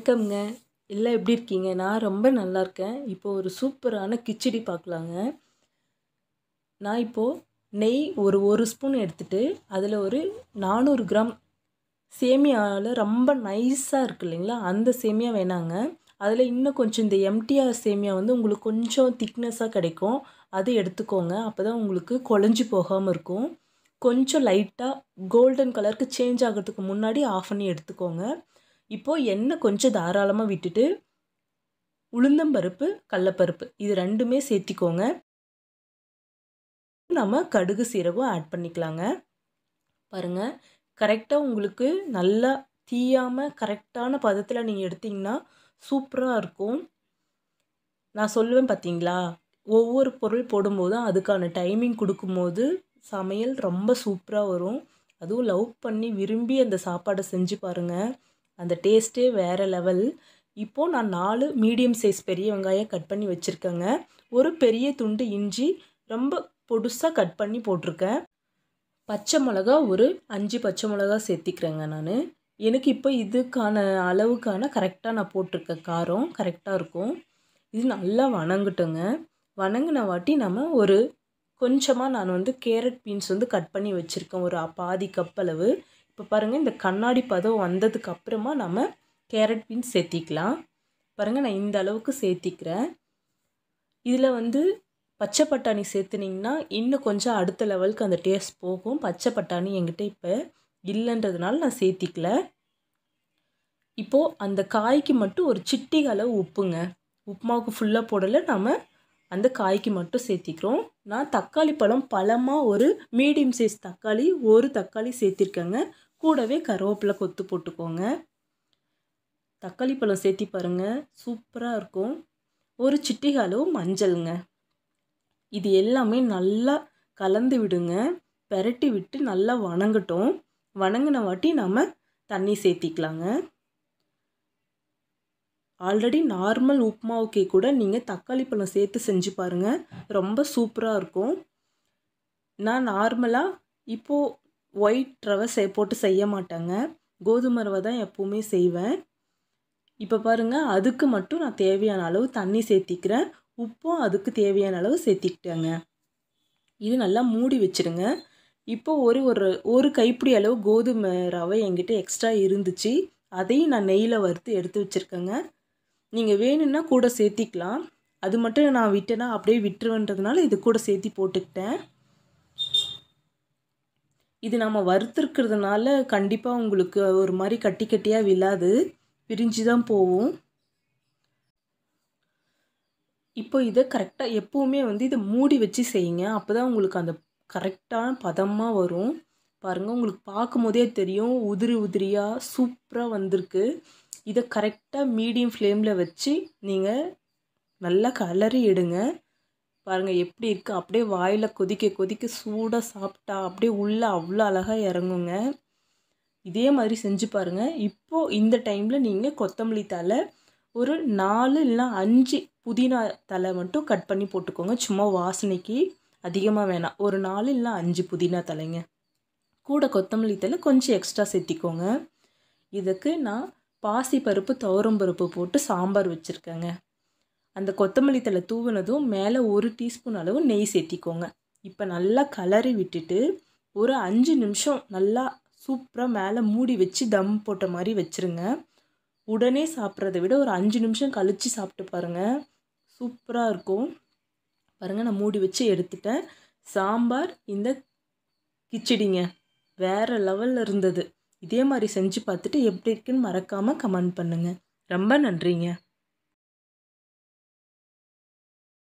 வணக்கம்ங்க எல்லாம் எப்படி இருக்கீங்க நான் ரொம்ப நல்லா இருக்கேன் இப்போ ஒரு சூப்பரான கிச்சடி பார்க்கலாங்க நான் இப்போது நெய் ஒரு ஒரு ஸ்பூன் எடுத்துகிட்டு அதில் ஒரு நானூறு கிராம் சேமியாவில் ரொம்ப நைஸாக இருக்குது இல்லைங்களா அந்த சேமியா வேணாங்க அதில் இன்னும் கொஞ்சம் இந்த எம்டிஆர் சேமியா வந்து உங்களுக்கு கொஞ்சம் திக்னஸாக கிடைக்கும் அது எடுத்துக்கோங்க அப்போ தான் உங்களுக்கு குழஞ்சி போகாமல் இருக்கும் கொஞ்சம் லைட்டாக கோல்டன் கலருக்கு சேஞ்ச் ஆகிறதுக்கு முன்னாடி ஆஃப் பண்ணி எடுத்துக்கோங்க இப்போது எண்ணெய் கொஞ்சம் தாராளமாக விட்டுட்டு உளுந்தம்பருப்பு கடலப்பருப்பு இது ரெண்டுமே சேர்த்திக்கோங்க நம்ம கடுகு சீரகம் ஆட் பண்ணிக்கலாங்க பாருங்கள் கரெக்டாக உங்களுக்கு நல்லா தீயாமல் கரெக்டான பதத்தில் நீங்கள் எடுத்திங்கன்னா சூப்பராக இருக்கும் நான் சொல்லுவேன் பார்த்தீங்களா ஒவ்வொரு பொருள் போடும்போதும் அதுக்கான டைமிங் கொடுக்கும்போது சமையல் ரொம்ப சூப்பராக வரும் அதுவும் லவ் பண்ணி விரும்பி அந்த சாப்பாடை செஞ்சு பாருங்கள் அந்த டேஸ்ட்டே வேறு லெவல் இப்போது நான் நாலு மீடியம் சைஸ் பெரிய வெங்காயம் கட் பண்ணி வச்சுருக்கேங்க ஒரு பெரிய துண்டு இஞ்சி ரொம்ப பொடுசாக கட் பண்ணி போட்டிருக்கேன் பச்சை மிளகா ஒரு அஞ்சு பச்சை மிளகா சேர்த்திக்கிறேங்க நான் எனக்கு இப்போ இதுக்கான அளவுக்கான கரெக்டாக நான் போட்டிருக்கேன் காரம் கரெக்டாக இருக்கும் இது நல்லா வணங்கட்டுங்க வணங்கின வாட்டி நம்ம ஒரு கொஞ்சமாக நான் வந்து கேரட் பீன்ஸ் வந்து கட் பண்ணி வச்சுருக்கேன் ஒரு பாதி கப் அளவு இப்போ பாருங்கள் இந்த கண்ணாடி பதம் வந்ததுக்கு அப்புறமா நம்ம கேரட் பீன்ஸ் சேர்த்திக்கலாம் பாருங்கள் நான் இந்த அளவுக்கு சேர்த்திக்கிறேன் இதில் வந்து பச்சை பட்டாணி சேர்த்துனிங்கன்னா இன்னும் கொஞ்சம் அடுத்த லெவலுக்கு அந்த டேஸ்ட் போகும் பச்சை பட்டாணி என்கிட்ட இப்போ இல்லைன்றதுனால நான் சேர்த்திக்கல இப்போது அந்த காய்க்கு மட்டும் ஒரு சிட்டி அளவு உப்புங்க உப்புமாவுக்கு ஃபுல்லாக போடலை நம்ம அந்த காய்க்கு மட்டும் சேர்த்திக்கிறோம் நான் தக்காளி பழம் பழமாக ஒரு மீடியம் சைஸ் தக்காளி ஒரு தக்காளி சேர்த்திருக்கேங்க கூடவே கருவேப்பிலை கொத்து போட்டுக்கோங்க தக்காளி பழம் சேர்த்தி பாருங்கள் சூப்பராக இருக்கும் ஒரு சிட்டிகை அளவு மஞ்சளுங்க இது எல்லாமே நல்லா கலந்து விடுங்க பெரட்டி விட்டு நல்லா வணங்கட்டும் வணங்கின வாட்டி நம்ம தண்ணி சேர்த்திக்கலாங்க ஆல்ரெடி நார்மல் உப்புமாவுக்கே கூட நீங்கள் தக்காளி பழம் சேர்த்து செஞ்சு பாருங்கள் ரொம்ப சூப்பராக இருக்கும் நான் நார்மலாக இப்போது ஒயிட் ரவை செ போட்டு செய்ய மாட்டேங்க கோதுமை ரவை தான் எப்போவுமே செய்வேன் இப்போ பாருங்கள் அதுக்கு மட்டும் நான் தேவையான அளவு தண்ணி சேர்த்திக்கிறேன் உப்பும் அதுக்கு தேவையான அளவு சேர்த்திக்கிட்டேங்க இது நல்லா மூடி வச்சுருங்க இப்போ ஒரு ஒரு ஒரு கைப்பிடி அளவு கோதுமை ரவை என்கிட்ட எக்ஸ்ட்ரா இருந்துச்சு அதையும் நான் நெய்யில் வறுத்து எடுத்து வச்சுருக்கேங்க நீங்கள் வேணும்னா கூட சேர்த்திக்கலாம் அது மட்டும் நான் விட்டேன்னா அப்படியே விட்டுருவேன்றதுனால இது கூட சேர்த்தி போட்டுக்கிட்டேன் இது நம்ம வறுத்துருக்கிறதுனால கண்டிப்பாக உங்களுக்கு ஒரு மாதிரி கட்டி கட்டியாக விழாது பிரிஞ்சு தான் போகும் இப்போ இதை கரெக்டாக எப்போவுமே வந்து இதை மூடி வச்சு செய்யுங்க அப்போ தான் உங்களுக்கு அந்த கரெக்டான பதமாக வரும் பாருங்கள் உங்களுக்கு பார்க்கும் போதே தெரியும் உதிரி உதிரியாக சூப்பராக வந்திருக்கு இதை கரெக்டாக மீடியம் ஃப்ளேமில் வச்சு நீங்கள் நல்லா கலரி எடுங்க பாருங்கள் எப்படி இருக்குது அப்படியே வாயில் கொதிக்க கொதிக்க சூடாக சாப்பிட்டா அப்படியே உள்ளே அவ்வளோ அழகாக இறங்குங்க இதே மாதிரி செஞ்சு பாருங்கள் இப்போது இந்த டைமில் நீங்கள் கொத்தமல்லி தலை ஒரு நாலு இல்லை அஞ்சு புதினா தலை மட்டும் கட் பண்ணி போட்டுக்கோங்க சும்மா வாசனைக்கு அதிகமாக வேணாம் ஒரு நாலு இல்லை அஞ்சு புதினா தலைங்க கூட கொத்தமல்லி தலை கொஞ்சம் எக்ஸ்ட்ரா சேர்த்திக்கோங்க இதுக்கு நான் பாசி பருப்பு துவரம் பருப்பு போட்டு சாம்பார் வச்சுருக்கேங்க அந்த கொத்தமல்லி தலை தூவினதும் மேலே ஒரு டீஸ்பூன் அளவு நெய் சேர்த்திக்கோங்க இப்போ நல்லா கலரி விட்டுட்டு ஒரு அஞ்சு நிமிஷம் நல்லா சூப்பராக மேலே மூடி வச்சு தம் போட்ட மாதிரி வச்சுருங்க உடனே சாப்பிட்றத விட ஒரு அஞ்சு நிமிஷம் கழித்து சாப்பிட்டு பாருங்கள் சூப்பராக இருக்கும் பாருங்கள் நான் மூடி வச்சு எடுத்துட்டேன் சாம்பார் இந்த கிச்சடிங்க வேறு லெவலில் இருந்தது இதே மாதிரி செஞ்சு பார்த்துட்டு எப்படி இருக்குன்னு மறக்காமல் கமெண்ட் பண்ணுங்கள் ரொம்ப நன்றிங்க